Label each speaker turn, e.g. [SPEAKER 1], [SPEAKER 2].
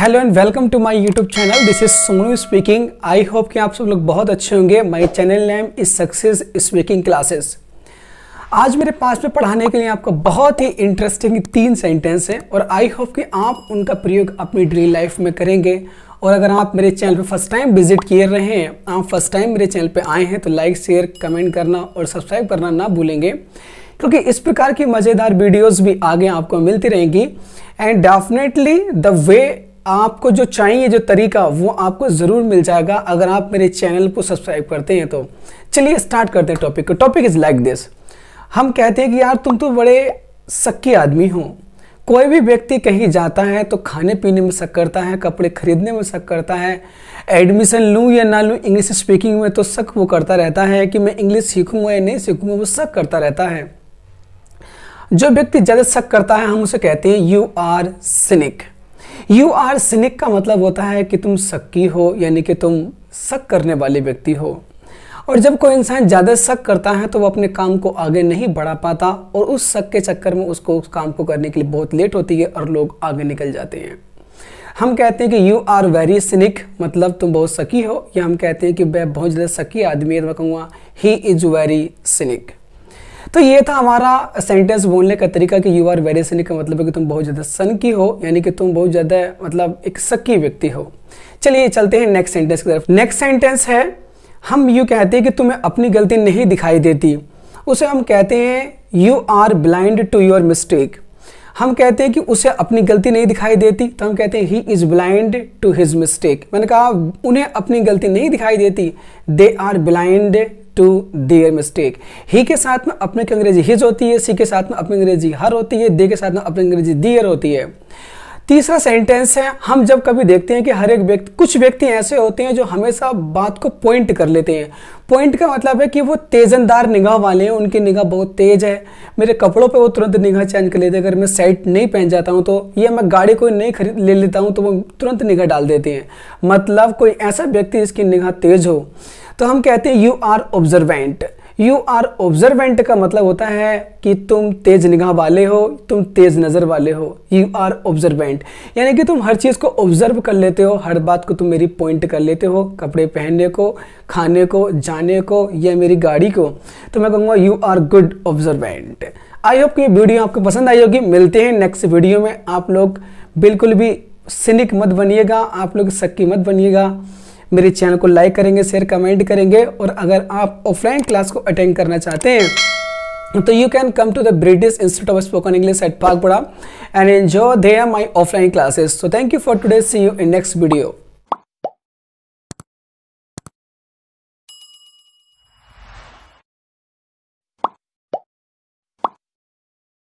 [SPEAKER 1] hello and welcome to my YouTube channel this is Sonu speaking I hope कि आप सब लोग बहुत अच्छे होंगे my channel name is success speaking classes आज मेरे पास में पढ़ाने के लिए आपका बहुत ही इंटरेस्टिंग तीन सेंटेंस है और आई होप कि आप उनका प्रयोग अपनी डेली लाइफ में करेंगे और अगर आप मेरे चैनल पर फर्स्ट टाइम विजिट किए रहे हैं आप फर्स्ट टाइम मेरे चैनल पर आए हैं तो लाइक शेयर कमेंट करना और सब्सक्राइब करना ना भूलेंगे क्योंकि इस प्रकार की मज़ेदार वीडियोज़ भी आगे आपको मिलती रहेंगी एंड डेफिनेटली द वे आपको जो चाहिए जो तरीका वो आपको ज़रूर मिल जाएगा अगर आप मेरे चैनल को सब्सक्राइब करते हैं तो चलिए स्टार्ट करते हैं टॉपिक को टॉपिक इज़ लाइक दिस हम कहते हैं कि यार तुम तो बड़े सक्के आदमी हो कोई भी व्यक्ति कहीं जाता है तो खाने पीने में शक करता है कपड़े खरीदने में शक करता है एडमिशन लूँ या ना लूँ इंग्लिश स्पीकिंग में तो शक वो करता रहता है कि मैं इंग्लिश सीखूँगा या नहीं सीखूँगा वो शक करता रहता है जो व्यक्ति ज़्यादा शक करता है हम उसे कहते हैं you are cynic you are cynic का मतलब होता है कि तुम शक्की हो यानी कि तुम शक करने वाले व्यक्ति हो और जब कोई इंसान ज़्यादा शक करता है तो वो अपने काम को आगे नहीं बढ़ा पाता और उस शक के चक्कर में उसको उस काम को करने के लिए बहुत लेट होती है और लोग आगे निकल जाते हैं हम कहते हैं कि यू आर वेरी सिनिक मतलब तुम बहुत सकी हो या हम कहते हैं कि वह बहुत ज़्यादा सकी आदमी है तो मैं कहूँगा ही इज़ वेरी सिनिक तो ये था हमारा सेंटेंस बोलने का तरीका कि यू आर वेरी सनी का मतलब है कि तुम बहुत ज़्यादा सन की हो यानी कि तुम बहुत ज़्यादा मतलब एक सक्की व्यक्ति हो चलिए चलते हैं नेक्स्ट सेंटेंस की तरफ नेक्स्ट सेंटेंस है हम यू कहते हैं कि तुम्हें अपनी गलती नहीं दिखाई देती उसे हम कहते हैं you are blind to your mistake हम कहते हैं कि उसे अपनी गलती नहीं दिखाई देती तो हम कहते हैं he is blind to his mistake मैंने कहा उन्हें अपनी गलती नहीं दिखाई देती they are blind to their mistake ही के साथ में अपने की अंग्रेजी हिज होती है सी के साथ में अपनी अंग्रेजी हर होती है दे के साथ में अपनी अंग्रेजी दियर होती है तीसरा सेंटेंस है हम जब कभी देखते हैं कि हर एक व्यक्ति कुछ व्यक्ति ऐसे होते हैं जो हमेशा बात को पॉइंट कर लेते हैं पॉइंट का मतलब है कि वो तेजनदार निगाह वाले हैं उनकी निगाह बहुत तेज है मेरे कपड़ों पे वो तुरंत निगाह चेंज कर लेते हैं अगर मैं सेट नहीं पहन जाता हूँ तो या मैं गाड़ी कोई नहीं खरीद ले लेता हूँ तो वो तुरंत निगाह डाल देते हैं मतलब कोई ऐसा व्यक्ति जिसकी निगाह तेज हो तो हम कहते हैं you are observant you are observant का मतलब होता है कि तुम तेज निगाह वाले हो तुम तेज नज़र वाले हो यू आर ऑब्जर्वेंट यानी कि तुम हर चीज़ को ऑब्जर्व कर लेते हो हर बात को तुम मेरी पॉइंट कर लेते हो कपड़े पहनने को खाने को जाने को या मेरी गाड़ी को तो मैं कहूँगा you are good observant I hope कि ये वीडियो आपको पसंद आई होगी मिलते हैं नेक्स्ट वीडियो में आप लोग बिल्कुल भी सिनिक मत बनिएगा आप लोग सक्की मत बनिएगा मेरे चैनल को लाइक करेंगे शेयर कमेंट करेंगे और अगर आप ऑफलाइन क्लास को अटेंड करना चाहते हैं तो you can come to the British Institute of Spoken English at Pakpada and enjoy they are my offline classes so thank you for today see you in next video